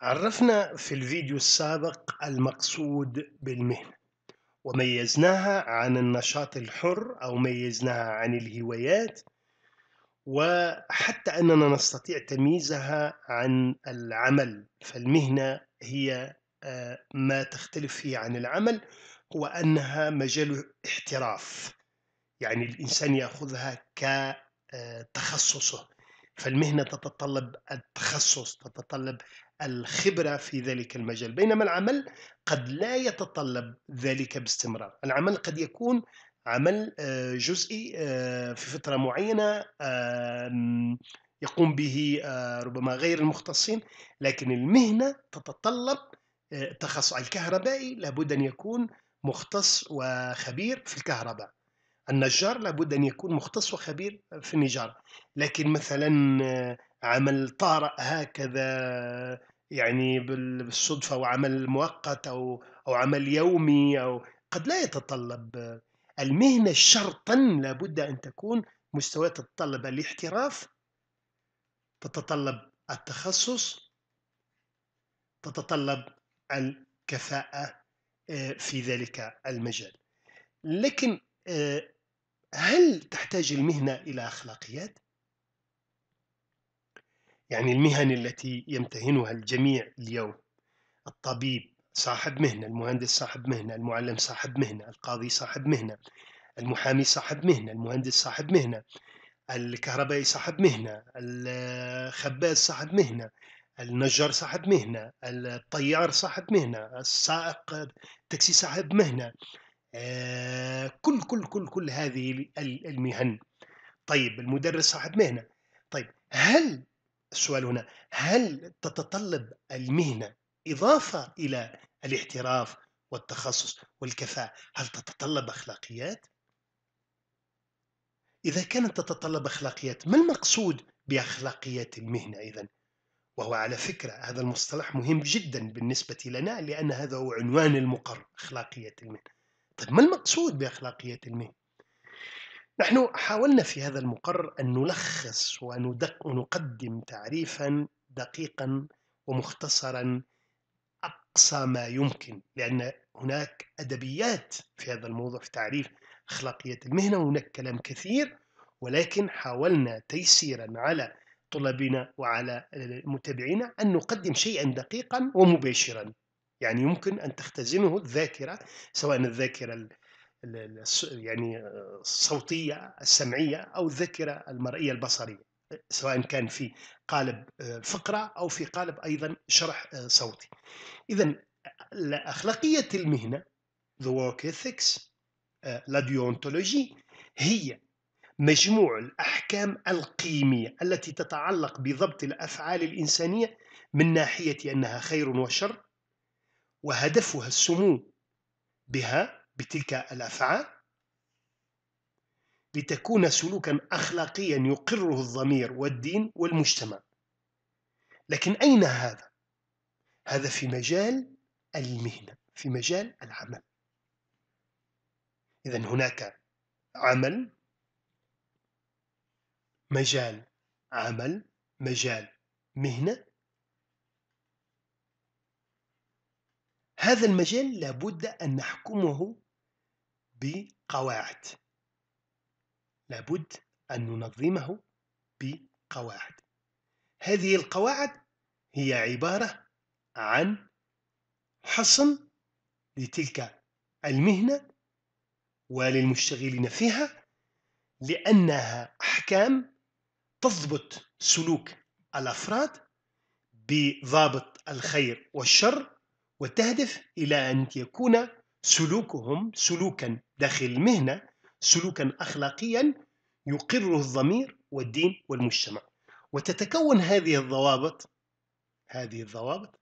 عرفنا في الفيديو السابق المقصود بالمهنة وميزناها عن النشاط الحر أو ميزناها عن الهوايات وحتى أننا نستطيع تمييزها عن العمل فالمهنة هي آه، ما تختلف فيه عن العمل هو أنها مجال احتراف يعني الإنسان يأخذها كتخصصه آه، فالمهنة تتطلب التخصص تتطلب الخبرة في ذلك المجال بينما العمل قد لا يتطلب ذلك باستمرار العمل قد يكون عمل آه، جزئي آه، في فترة معينة يقوم به آه، ربما غير المختصين لكن المهنة تتطلب تخصص الكهربائي لابد أن يكون مختص وخبير في الكهرباء النجار لابد أن يكون مختص وخبير في النجارة لكن مثلا عمل طارئ هكذا يعني بالصدفة وعمل مؤقت أو أو عمل يومي أو قد لا يتطلب المهنة شرطا لابد أن تكون مستوى تتطلب الاحتراف تتطلب التخصص تتطلب الكفاءة آه، في ذلك المجال لكن آه، هل تحتاج المهنة إلى أخلاقيات؟ يعني المهن التي يمتهنها الجميع اليوم الطبيب صاحب مهنة المهندس صاحب مهنة المعلم صاحب مهنة القاضي صاحب مهنة المحامي صاحب مهنة المهندس صاحب مهنة الكهربائي صاحب مهنة الخباز صاحب مهنة النجار صاحب مهنة الطيار صاحب مهنة السائق تاكسي صاحب مهنة كل كل كل كل هذه المهن طيب المدرس صاحب مهنة طيب هل السؤال هنا هل تتطلب المهنة إضافة إلى الاحتراف والتخصص والكفاءة هل تتطلب أخلاقيات؟ إذا كانت تتطلب أخلاقيات ما المقصود بأخلاقيات المهنة إذا؟ وهو على فكرة هذا المصطلح مهم جدا بالنسبة لنا لأن هذا هو عنوان المقر أخلاقيات المهنة طيب ما المقصود بأخلاقيات المهنة؟ نحن حاولنا في هذا المقرر أن نلخص وندق ونقدم تعريفا دقيقا ومختصرا أقصى ما يمكن لأن هناك أدبيات في هذا الموضوع في تعريف أخلاقية المهنة وهناك كلام كثير ولكن حاولنا تيسيرا على طلابنا وعلى متابعينا أن نقدم شيئا دقيقا ومباشرا يعني يمكن أن تختزنه الذاكرة سواء الذاكرة يعني الصوتيه السمعيه او الذاكره المرئيه البصريه سواء كان في قالب آه، فقره او في قالب ايضا شرح آه، صوتي. اذا اخلاقيه المهنه The Work Ethics لا آه، ديونتولوجي هي مجموع الأحكام القيمية التي تتعلق بضبط الأفعال الإنسانية من ناحية أنها خير وشر وهدفها السمو بها بتلك الأفعال لتكون سلوكا أخلاقيا يقره الضمير والدين والمجتمع لكن أين هذا؟ هذا في مجال المهنة في مجال العمل إذا هناك عمل مجال عمل مجال مهنة هذا المجال لابد أن نحكمه بقواعد لابد أن ننظمه بقواعد هذه القواعد هي عبارة عن حصن لتلك المهنة وللمشتغلين فيها لأنها أحكام تضبط سلوك الأفراد بضابط الخير والشر وتهدف إلى أن يكون سلوكهم سلوكا داخل المهنة سلوكا أخلاقيا يقره الضمير والدين والمجتمع وتتكون هذه الضوابط هذه الضوابط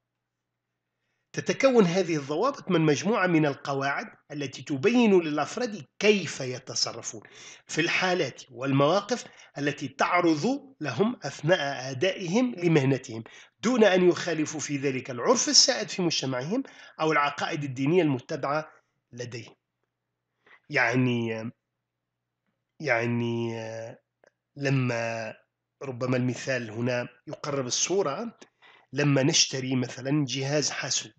تتكون هذه الضوابط من مجموعة من القواعد التي تبين للأفراد كيف يتصرفون في الحالات والمواقف التي تعرض لهم أثناء أدائهم لمهنتهم دون أن يخالفوا في ذلك العرف السائد في مجتمعهم أو العقائد الدينية المتبعة لديهم يعني آمم، يعني آه، لما ربما المثال هنا يقرب الصورة لما نشتري مثلا جهاز حاسوب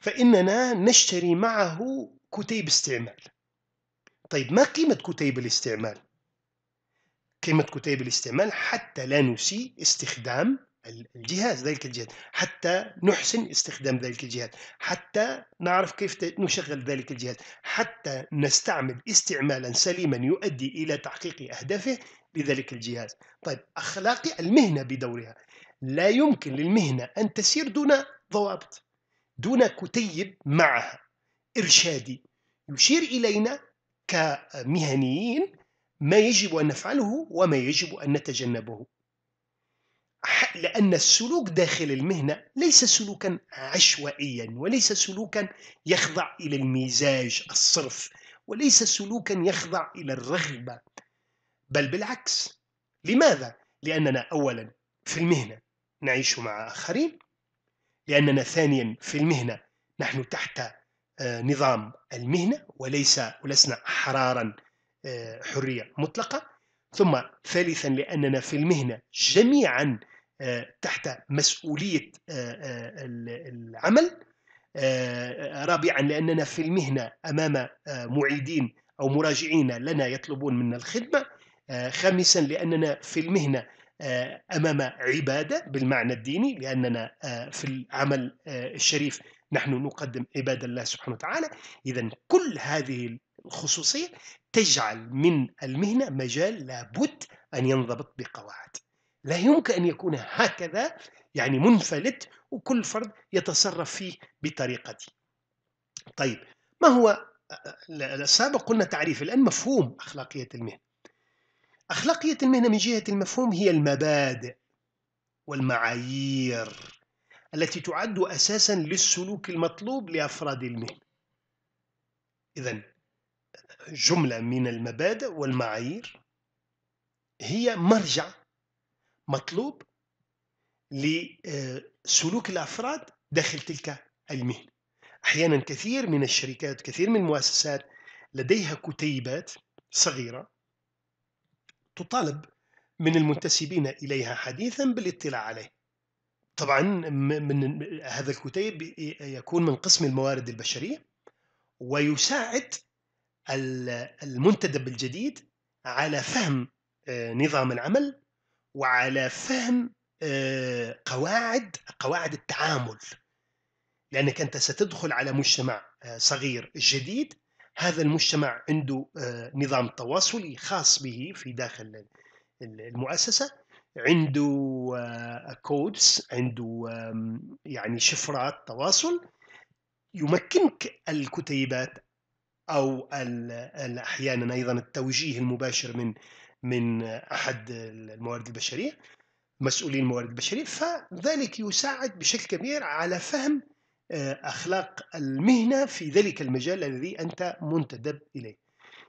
فإننا نشتري معه كتيب استعمال طيب ما قيمة كتيب الاستعمال؟ قيمة كتيب الاستعمال حتى لا نسيء استخدام الجهاز ذلك الجهاز حتى نحسن استخدام ذلك الجهاز حتى نعرف كيف نشغل ذلك الجهاز حتى نستعمل استعمالا سليما يؤدي إلى تحقيق أهدافه لذلك الجهاز طيب أخلاقي المهنة بدورها لا يمكن للمهنة أن تسير دون ضوابط دون كتيب معها إرشادي يشير إلينا كمهنيين ما يجب أن نفعله وما يجب أن نتجنبه لأن السلوك داخل المهنة ليس سلوكا عشوائيا وليس سلوكا يخضع إلى المزاج الصرف وليس سلوكا يخضع إلى الرغبة بل بالعكس لماذا؟ لأننا أولا في المهنة نعيش مع آخرين لأننا ثانيا في المهنة نحن تحت آه، نظام المهنة وليس ولسنا أحرارا آه، حرية مطلقة ثم ثالثا لأننا في المهنة جميعا آه، تحت مسؤولية آه، آه، العمل رابعا لأننا في المهنة أمام معيدين أو مراجعين لنا يطلبون منا الخدمة خامسا لأننا في المهنة أمام عبادة بالمعنى الديني لأننا في العمل الشريف نحن نقدم عبادة الله سبحانه وتعالى إذا كل هذه الخصوصية تجعل من المهنة مجال لابد أن ينضبط بقواعد لا يمكن أن يكون هكذا يعني منفلت وكل فرد يتصرف فيه بطريقته طيب ما هو آه، آه، السابق قلنا تعريف الآن مفهوم أخلاقية المهنة أخلاقية المهنة من جهة المفهوم هي المبادئ والمعايير التي تعد أساسا للسلوك المطلوب لأفراد المهنة إذا جملة من المبادئ والمعايير هي مرجع مطلوب لسلوك الافراد داخل تلك المهنه. احيانا كثير من الشركات كثير من المؤسسات لديها كتيبات صغيره تطالب من المنتسبين اليها حديثا بالاطلاع عليه. طبعا من هذا الكتيب يكون من قسم الموارد البشريه ويساعد المنتدب الجديد على فهم آه، نظام العمل وعلى فهم آه، قواعد قواعد التعامل لانك انت ستدخل على مجتمع آه، صغير جديد هذا المجتمع عنده آه، نظام تواصلي خاص به في داخل المؤسسه عنده كودز عنده يعني شفرات تواصل يمكنك الكتيبات او احيانا ايضا التوجيه المباشر من من احد الموارد البشريه مسؤولين الموارد البشريه فذلك يساعد بشكل كبير على فهم آه، اخلاق المهنه في ذلك المجال الذي انت منتدب اليه.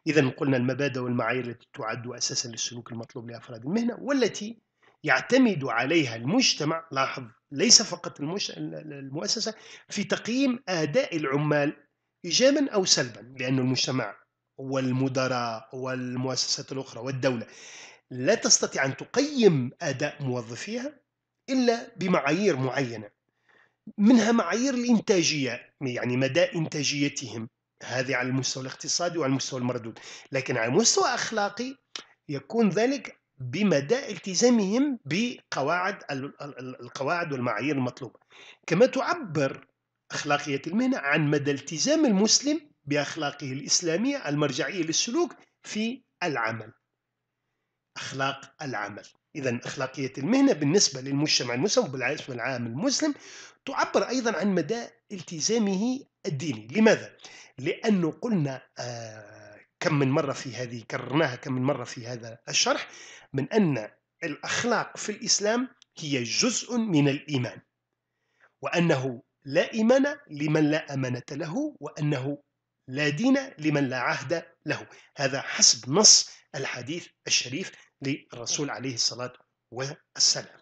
اذا قلنا المبادئ والمعايير التي تعد اساسا للسلوك المطلوب لافراد المهنه والتي يعتمد عليها المجتمع لاحظ ليس فقط المش... المؤسسه في تقييم اداء العمال ايجابا او سلبا لان المجتمع والمدراء والمؤسسات الأخرى والدولة لا تستطيع أن تقيم أداء موظفيها إلا بمعايير معينة منها معايير الإنتاجية يعني مدى إنتاجيتهم هذه على المستوى الاقتصادي وعلى المستوى المردود لكن على المستوى الأخلاقي يكون ذلك بمدى التزامهم بقواعد القواعد والمعايير المطلوبة كما تعبر أخلاقية المهنة عن مدى التزام المسلم بأخلاقه الإسلامية المرجعية للسلوك في العمل أخلاق العمل إذا أخلاقية المهنة بالنسبة للمجتمع المسلم وبالعكس العام المسلم تعبر أيضا عن مدى التزامه الديني لماذا؟ لأنه قلنا آه كم من مرة في هذه كررناها كم من مرة في هذا الشرح من أن الأخلاق في الإسلام هي جزء من الإيمان وأنه لا إيمان لمن لا أمانة له وأنه لا دين لمن لا عهد له هذا حسب نص الحديث الشريف للرسول عليه الصلاة والسلام